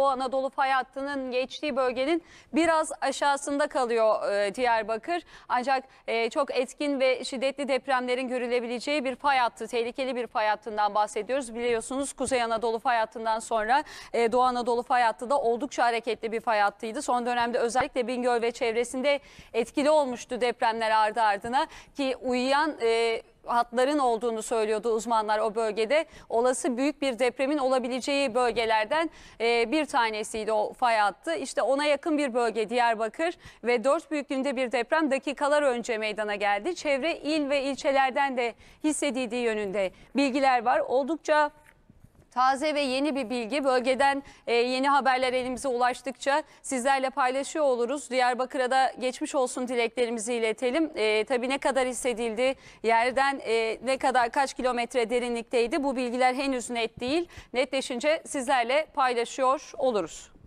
Doğu Anadolu fay hattının geçtiği bölgenin biraz aşağısında kalıyor e, Diyarbakır. Ancak e, çok etkin ve şiddetli depremlerin görülebileceği bir fay hattı, tehlikeli bir fay hattından bahsediyoruz. Biliyorsunuz Kuzey Anadolu fay hattından sonra e, Doğu Anadolu fay hattı da oldukça hareketli bir fay hattıydı. Son dönemde özellikle Bingöl ve çevresinde etkili olmuştu depremler ardı ardına ki uyuyan... E, hatların olduğunu söylüyordu uzmanlar o bölgede. Olası büyük bir depremin olabileceği bölgelerden e, bir tanesiydi o fay hattı. İşte ona yakın bir bölge Diyarbakır ve dört büyüklüğünde bir deprem dakikalar önce meydana geldi. Çevre il ve ilçelerden de hissedildiği yönünde bilgiler var. Oldukça Taze ve yeni bir bilgi. Bölgeden e, yeni haberler elimize ulaştıkça sizlerle paylaşıyor oluruz. Diyarbakır'a da geçmiş olsun dileklerimizi iletelim. E, tabii ne kadar hissedildi, yerden e, ne kadar kaç kilometre derinlikteydi bu bilgiler henüz net değil. Netleşince sizlerle paylaşıyor oluruz.